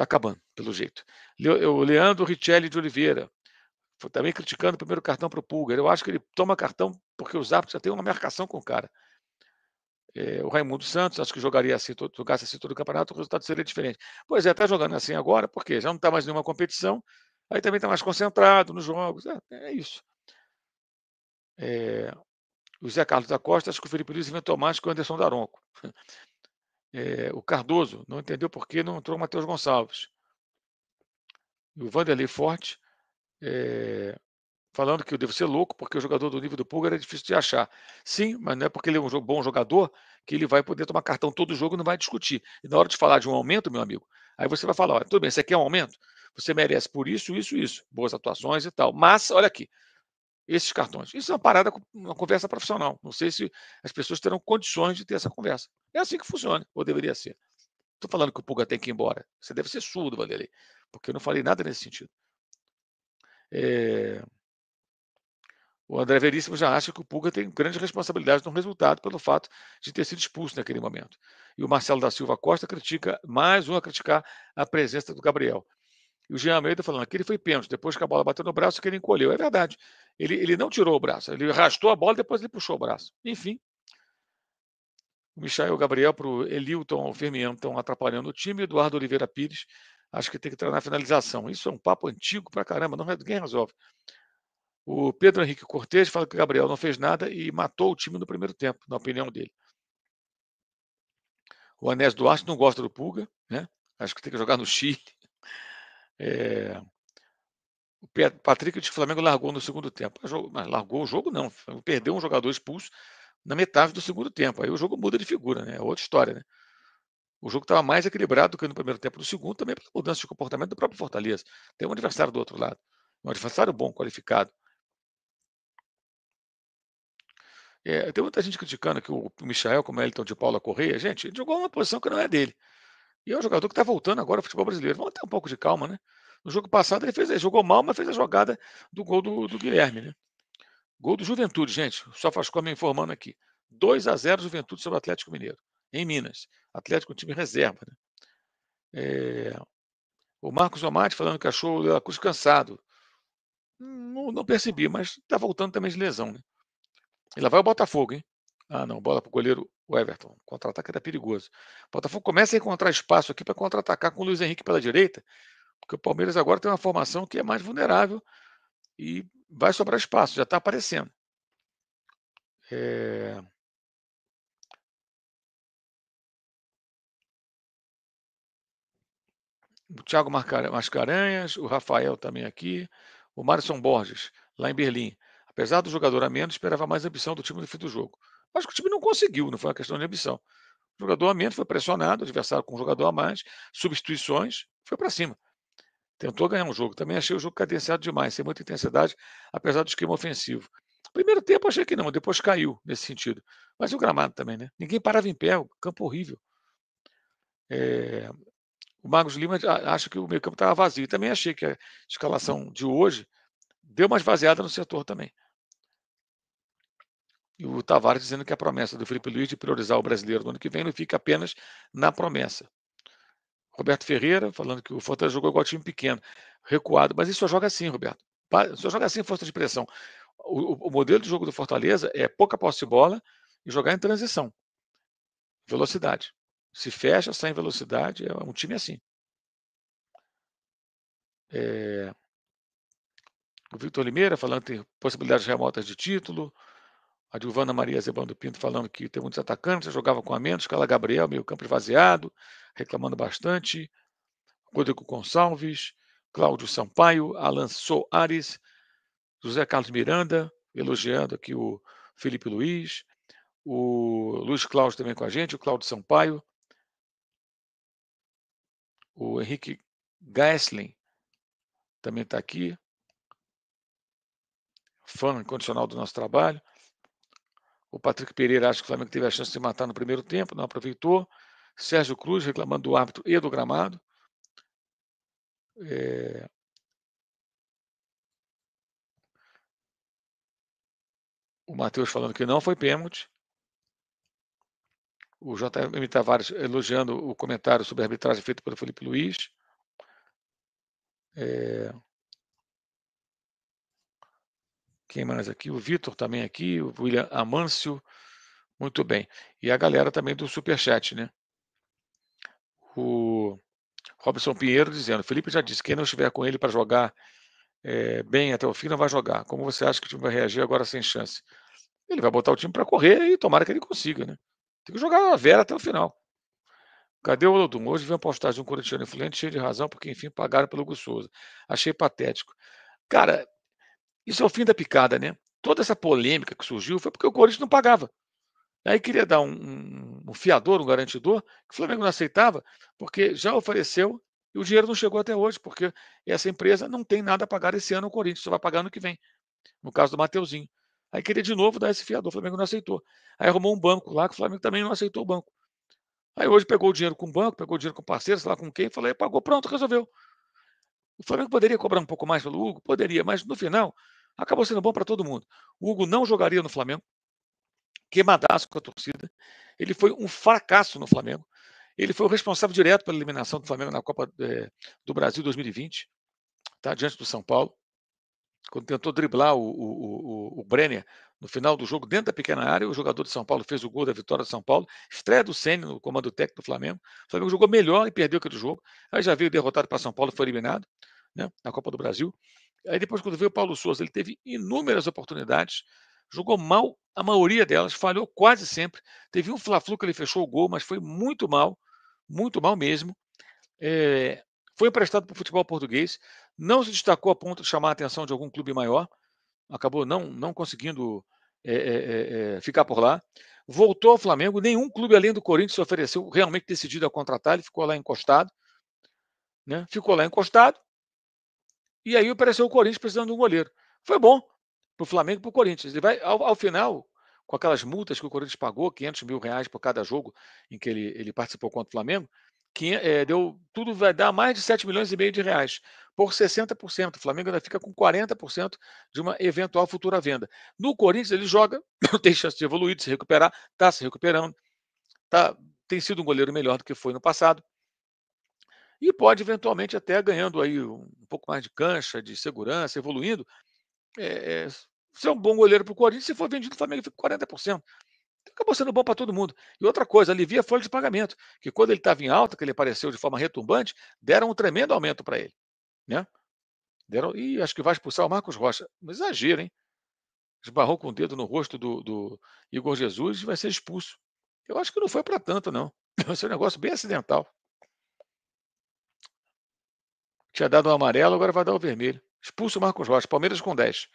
Está acabando, pelo jeito. O Leandro Richelli de Oliveira, também criticando o primeiro cartão para o Pulgar. Eu acho que ele toma cartão porque o árbitros já tem uma marcação com o cara. É, o Raimundo Santos, acho que jogaria assim, todo, jogasse assim todo o campeonato, o resultado seria diferente. Pois é, está jogando assim agora, porque já não está mais nenhuma competição, aí também está mais concentrado nos jogos. É, é isso. É, o Zé Carlos da Costa, acho que o Felipe Luiz inventou mais que o Anderson Daronco. É, o Cardoso não entendeu por que não entrou o Matheus Gonçalves. E o Vanderlei Forte é, falando que eu devo ser louco porque o jogador do nível do Pulga era difícil de achar. Sim, mas não é porque ele é um bom jogador que ele vai poder tomar cartão todo jogo e não vai discutir. E na hora de falar de um aumento, meu amigo, aí você vai falar: olha, tudo bem, você quer um aumento? Você merece por isso, isso, isso. Boas atuações e tal. Mas, olha aqui, esses cartões. Isso é uma parada, uma conversa profissional. Não sei se as pessoas terão condições de ter essa conversa. É assim que funciona, ou deveria ser. Estou falando que o Puga tem que ir embora. Você deve ser surdo, Vanderlei, porque eu não falei nada nesse sentido. É... O André Veríssimo já acha que o Puga tem grande responsabilidade no resultado pelo fato de ter sido expulso naquele momento. E o Marcelo da Silva Costa critica, mais um a criticar, a presença do Gabriel. E o Jean Almeida falando que ele foi pênalti, depois que a bola bateu no braço, que ele encolheu. É verdade. Ele, ele não tirou o braço, ele arrastou a bola depois ele puxou o braço. Enfim. O Michael Gabriel para o Elilton Firmiano estão atrapalhando o time. Eduardo Oliveira Pires, acho que tem que treinar a finalização. Isso é um papo antigo para caramba, não, ninguém resolve. O Pedro Henrique Cortes fala que o Gabriel não fez nada e matou o time no primeiro tempo, na opinião dele. O Anés Duarte não gosta do Pulga, né? Acho que tem que jogar no Chile. É... O Patrick de Flamengo largou no segundo tempo. Mas largou o jogo, não. Perdeu um jogador expulso na metade do segundo tempo. Aí o jogo muda de figura, né? É outra história, né? O jogo estava mais equilibrado do que no primeiro tempo do segundo, também pela mudança de comportamento do próprio Fortaleza. Tem um adversário do outro lado. Um adversário bom, qualificado. É, tem muita gente criticando que o Michael, como é Elton de Paula Correia, gente, jogou uma posição que não é dele. E é um jogador que está voltando agora ao futebol brasileiro. Vamos ter um pouco de calma, né? No jogo passado ele fez, ele jogou mal, mas fez a jogada do gol do, do Guilherme, né? Gol do Juventude, gente. Só faz como informando aqui. 2 a 0 Juventude sobre o Atlético Mineiro, em Minas. Atlético, um time reserva. Né? É... O Marcos Omati falando que achou o Dela Cruz cansado. Não, não percebi, mas está voltando também de lesão. Né? E lá vai o Botafogo, hein? Ah, não, bola para o goleiro o Everton. Contra-ataque era perigoso. O Botafogo começa a encontrar espaço aqui para contra-atacar com o Luiz Henrique pela direita, porque o Palmeiras agora tem uma formação que é mais vulnerável e vai sobrar espaço, já está aparecendo. É... O Thiago Mascarenhas, o Rafael também aqui, o Marison Borges, lá em Berlim. Apesar do jogador a menos, esperava mais ambição do time no fim do jogo. Acho que o time não conseguiu, não foi uma questão de ambição. O jogador a menos foi pressionado, adversário com um jogador a mais, substituições, foi para cima. Tentou ganhar um jogo. Também achei o jogo cadenciado demais, sem muita intensidade, apesar do esquema ofensivo. Primeiro tempo achei que não, depois caiu nesse sentido. Mas e o gramado também, né? Ninguém parava em pé, o campo horrível. É... O Marcos Lima acha que o meio campo estava vazio. Também achei que a escalação de hoje deu uma esvaziada no setor também. E o Tavares dizendo que a promessa do Felipe Luiz de priorizar o brasileiro no ano que vem não fica apenas na promessa. Roberto Ferreira falando que o Fortaleza jogou igual time pequeno, recuado. Mas isso só joga assim, Roberto. Só joga assim força de pressão. O, o modelo de jogo do Fortaleza é pouca posse de bola e jogar em transição. Velocidade. Se fecha, sai em velocidade. É um time assim. É... O Vitor Limeira falando que tem possibilidades remotas de título. A Dilvana Maria Zebão do Pinto falando que tem muitos atacantes, jogava com a menos, Carla Gabriel, meio campo esvaziado, reclamando bastante. Rodrigo Gonçalves, Cláudio Sampaio, Alan Soares, José Carlos Miranda, elogiando aqui o Felipe Luiz, o Luiz Cláudio também com a gente, o Cláudio Sampaio, o Henrique Gessling também está aqui, fã incondicional do nosso trabalho. O Patrick Pereira acha que o Flamengo teve a chance de matar no primeiro tempo, não aproveitou. Sérgio Cruz reclamando do árbitro e do gramado. É... O Matheus falando que não foi pênalti. O JM Tavares elogiando o comentário sobre a arbitragem feita pelo Felipe Luiz. É... Quem mais aqui? O Vitor também aqui, o William Amâncio. Muito bem. E a galera também do Superchat, né? O Robson Pinheiro dizendo: Felipe já disse, quem não estiver com ele para jogar é, bem até o fim não vai jogar. Como você acha que o time vai reagir agora sem chance? Ele vai botar o time para correr e tomara que ele consiga, né? Tem que jogar a Vera até o final. Cadê o Olodum? Hoje vi uma postagem de um corintiano influente cheio de razão, porque enfim pagaram pelo Hugo Achei patético. Cara, isso é o fim da picada, né? Toda essa polêmica que surgiu foi porque o Corinthians não pagava. Aí queria dar um, um, um fiador, um garantidor, que o Flamengo não aceitava, porque já ofereceu e o dinheiro não chegou até hoje, porque essa empresa não tem nada a pagar esse ano ao Corinthians, só vai pagar no que vem, no caso do Mateuzinho. Aí queria de novo dar esse fiador, o Flamengo não aceitou. Aí arrumou um banco lá, que o Flamengo também não aceitou o banco. Aí hoje pegou o dinheiro com o banco, pegou o dinheiro com o parceiro, sei lá com quem, falou, pagou, pronto, resolveu. O Flamengo poderia cobrar um pouco mais pelo Hugo? Poderia, mas no final, acabou sendo bom para todo mundo. O Hugo não jogaria no Flamengo, queimadaço com a torcida. Ele foi um fracasso no Flamengo. Ele foi o responsável direto pela eliminação do Flamengo na Copa é, do Brasil 2020, tá? diante do São Paulo, quando tentou driblar o, o, o, o Brenner no final do jogo, dentro da pequena área. O jogador de São Paulo fez o gol da vitória de São Paulo, estreia do Senna no comando técnico do Flamengo. O Flamengo jogou melhor e perdeu aquele jogo. Aí já veio derrotado para São Paulo, foi eliminado né, na Copa do Brasil. Aí depois, quando veio o Paulo Souza, ele teve inúmeras oportunidades, jogou mal a maioria delas, falhou quase sempre. Teve um Fla-Flu que ele fechou o gol, mas foi muito mal, muito mal mesmo. É, foi emprestado para o futebol português, não se destacou a ponto de chamar a atenção de algum clube maior, acabou não, não conseguindo é, é, ficar por lá. Voltou ao Flamengo, nenhum clube além do Corinthians se ofereceu realmente decidido a contratar, ele ficou lá encostado. Né? Ficou lá encostado, e aí apareceu o Corinthians precisando de um goleiro. Foi bom para o Flamengo e para o Corinthians. Ele vai, ao, ao, final, com aquelas multas que o Corinthians pagou, 500 mil reais por cada jogo em que ele, ele participou contra o Flamengo, que, é, eh, deu, tudo vai dar mais de 7 milhões e meio de reais, por 60%. O Flamengo ainda fica com 40% de uma eventual futura venda. No Corinthians, ele joga, tem chance de evoluir, de se recuperar, está se recuperando, tá, tem sido um goleiro melhor do que foi no passado e pode eventualmente até ganhando aí um pouco mais de cancha, de segurança, evoluindo, é, é ser um bom goleiro para o Corinthians, se for vendido, o Flamengo fica com 40%. Então, acabou sendo bom para todo mundo. E outra coisa, alivia a folha de pagamento, que quando ele estava em alta, que ele apareceu de forma retumbante, deram um tremendo aumento para ele. Né? Deram, e acho que vai expulsar o Marcos Rocha. Mas exagero, hein? Esbarrou com o dedo no rosto do, do Igor Jesus e vai ser expulso. Eu acho que não foi para tanto, não. Vai ser um negócio bem acidental. Tinha dado o um amarelo, agora vai dar o vermelho. Expulso o Marcos Rocha. Palmeiras com 10.